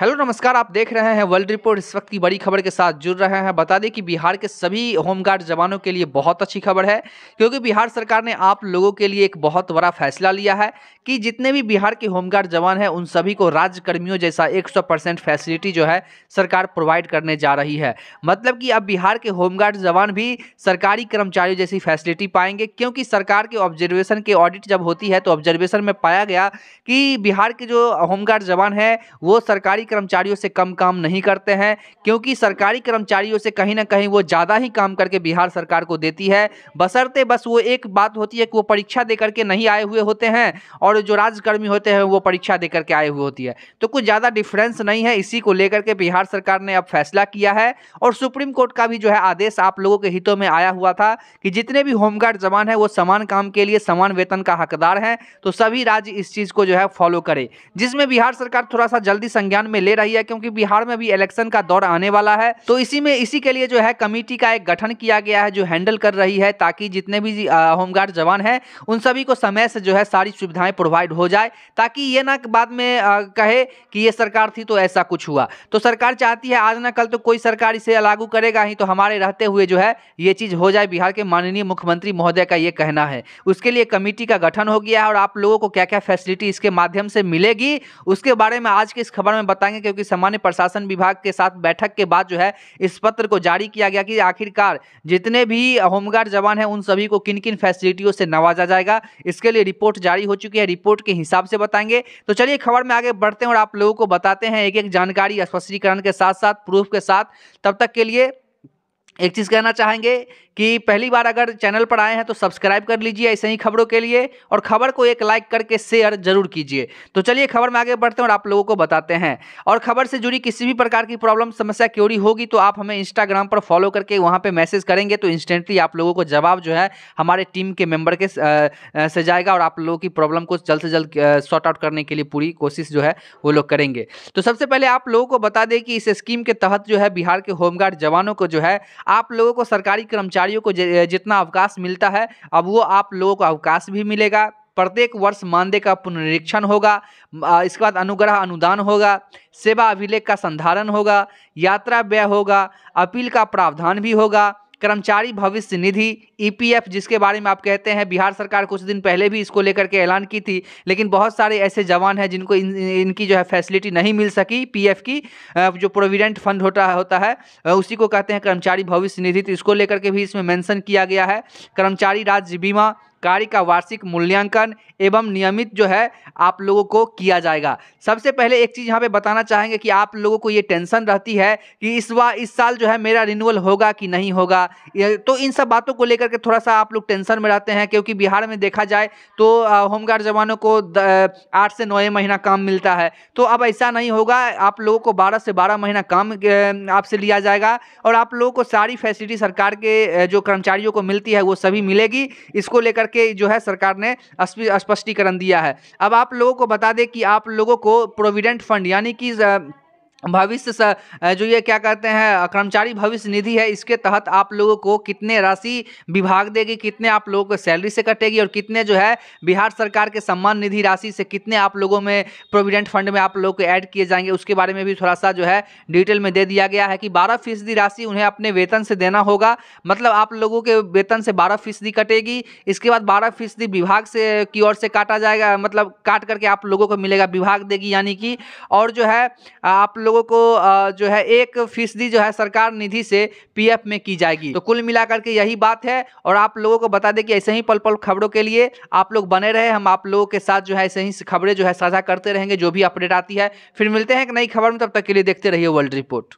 hello नमस्कार आप देख रहे हैं वर्ल्ड रिपोर्ट इस वक्त की बड़ी खबर के साथ जुड़ रहे हैं बता दें कि बिहार के सभी होमगार्ड जवानों के लिए बहुत अच्छी खबर है क्योंकि बिहार सरकार ने आप लोगों के लिए एक बहुत बड़ा फैसला लिया है कि जितने भी बिहार के होमगार्ड जवान हैं उन सभी को राज्य कर्मियों जैसा एक परसेंट फैसिलिटी जो है सरकार प्रोवाइड करने जा रही है मतलब कि अब बिहार के होमगार्ड जवान भी सरकारी कर्मचारियों जैसी फैसिलिटी पाएंगे क्योंकि सरकार के ऑब्जर्वेशन के ऑडिट जब होती है तो ऑब्जर्वेशन में पाया गया कि बिहार के जो होमगार्ड जवान हैं वो सरकारी कर्मचारियों से कम काम नहीं करते हैं क्योंकि सरकारी कर्मचारियों से कहीं ना कहीं वो ज़्यादा ही काम करके बिहार सरकार को देती है बसरते बस वो एक बात होती है कि वो परीक्षा दे करके नहीं आए हुए होते हैं और जो राजकर्मी होते हैं वो परीक्षा दे करके आए हुए होती है तो कुछ ज़्यादा डिफरेंस नहीं है इसी को लेकर के बिहार सरकार ने अब फैसला किया है और सुप्रीम कोर्ट का भी जो है आदेश आप लोगों के हितों में आया हुआ था कि जितने भी होमगार्ड जवान हैं वो समान काम के लिए समान वेतन का हकदार हैं तो सभी राज्य इस चीज़ को जो है फॉलो करें जिसमें बिहार सरकार थोड़ा सा जल्दी संज्ञान में में ले रही है क्योंकि बिहार में भी इलेक्शन का दौर आने वाला है तो इसी में इसी के लिए जो है कमेटी का एक गठन किया गया है जो हैंडल कर रही है ताकि जितने भी होमगार्ड जवान हैं उन सभी को समय से जो है सारी सुविधाएं प्रोवाइड हो जाए ताकि ये ना बाद में कहे कि ये सरकार थी तो ऐसा कुछ हुआ तो सरकार चाहती है आज ना कल तो कोई सरकार इसे लागू करेगा ही तो हमारे रहते हुए जो है ये चीज़ हो जाए बिहार के माननीय मुख्यमंत्री महोदय का ये कहना है उसके लिए कमेटी का गठन हो गया है और आप लोगों को क्या क्या फैसिलिटी इसके माध्यम से मिलेगी उसके बारे में आज की इस खबर में बताएंगे क्योंकि सामान्य प्रशासन विभाग के साथ बैठक के बाद जो है इस पत्र को जारी किया गया कि आखिरकार जितने भी होमगार्ड जवान हैं उन सभी को किन किन फैसिलिटियों से नवाजा जाएगा इसके लिए रिपोर्ट जारी हो चुकी है रिपोर्ट के हिसाब से बताएंगे तो चलिए खबर में आगे बढ़ते हैं और आप लोगों को बताते हैं एक एक जानकारी स्पष्टीकरण के साथ साथ प्रूफ के साथ तब तक के लिए एक चीज़ कहना चाहेंगे कि पहली बार अगर चैनल पर आए हैं तो सब्सक्राइब कर लीजिए ऐसे ही खबरों के लिए और खबर को एक लाइक करके शेयर जरूर कीजिए तो चलिए खबर में आगे बढ़ते हैं और आप लोगों को बताते हैं और खबर से जुड़ी किसी भी प्रकार की प्रॉब्लम समस्या क्योरी होगी तो आप हमें इंस्टाग्राम पर फॉलो करके वहाँ पर मैसेज करेंगे तो इंस्टेंटली आप लोगों को जवाब जो है हमारे टीम के मेम्बर के से जाएगा और आप लोगों की प्रॉब्लम को जल्द से जल्द शॉर्ट आउट करने के लिए पूरी कोशिश जो है वो लोग करेंगे तो सबसे पहले आप लोगों को बता दें कि इस स्कीम के तहत जो है बिहार के होमगार्ड जवानों को जो है आप लोगों को सरकारी कर्मचारियों को जितना अवकाश मिलता है अब वो आप लोगों को अवकाश भी मिलेगा प्रत्येक वर्ष मानदेय का पुनरीक्षण होगा इसके बाद अनुग्रह अनुदान होगा सेवा अभिलेख का संधारण होगा यात्रा व्यय होगा अपील का प्रावधान भी होगा कर्मचारी भविष्य निधि ईपीएफ e जिसके बारे में आप कहते हैं बिहार सरकार कुछ दिन पहले भी इसको लेकर के ऐलान की थी लेकिन बहुत सारे ऐसे जवान हैं जिनको इन, इनकी जो है फैसिलिटी नहीं मिल सकी पीएफ की जो प्रोविडेंट फंड होता होता है उसी को कहते हैं कर्मचारी भविष्य निधि तो इसको लेकर के भी इसमें मैंसन किया गया है कर्मचारी राज्य बीमा कार्य का वार्षिक मूल्यांकन एवं नियमित जो है आप लोगों को किया जाएगा सबसे पहले एक चीज़ यहाँ पे बताना चाहेंगे कि आप लोगों को ये टेंशन रहती है कि इस बार इस साल जो है मेरा रिन्यूअल होगा कि नहीं होगा तो इन सब बातों को लेकर के थोड़ा सा आप लोग टेंशन में रहते हैं क्योंकि बिहार में देखा जाए तो होमगार्ड जवानों को आठ से नौ महीना काम मिलता है तो अब ऐसा नहीं होगा आप लोगों को बारह से बारह महीना काम आपसे लिया जाएगा और आप लोगों को सारी फैसिलिटी सरकार के जो कर्मचारियों को मिलती है वो सभी मिलेगी इसको लेकर करके जो है सरकार ने स्पष्टीकरण दिया है अब आप लोगों को बता दें कि आप लोगों को प्रोविडेंट फंड यानी कि भविष्य जो ये क्या कहते हैं कर्मचारी भविष्य निधि है इसके तहत आप लोगों को कितने राशि विभाग देगी कितने आप लोगों को सैलरी से कटेगी और कितने जो है बिहार सरकार के सम्मान निधि राशि से कितने आप लोगों में प्रोविडेंट फंड में आप लोगों को ऐड किए जाएंगे उसके बारे में भी थोड़ा सा जो है डिटेल में दे दिया गया है कि बारह फीसदी राशि उन्हें अपने वेतन से देना होगा मतलब आप लोगों के वेतन से बारह फीसदी कटेगी इसके बाद बारह फीसदी विभाग से की ओर से काटा जाएगा मतलब काट करके आप लोगों को मिलेगा विभाग देगी यानी कि और जो है आप लोग लोगों को जो है एक फीसदी जो है सरकार निधि से पीएफ में की जाएगी तो कुल मिलाकर के यही बात है और आप लोगों को बता दें कि ऐसे ही पल पल खबरों के लिए आप लोग बने रहे हम आप लोगों के साथ जो है ऐसे ही खबरें जो है साझा करते रहेंगे जो भी अपडेट आती है फिर मिलते हैं एक नई खबर में तब तक के लिए देखते रहिए वर्ल्ड रिपोर्ट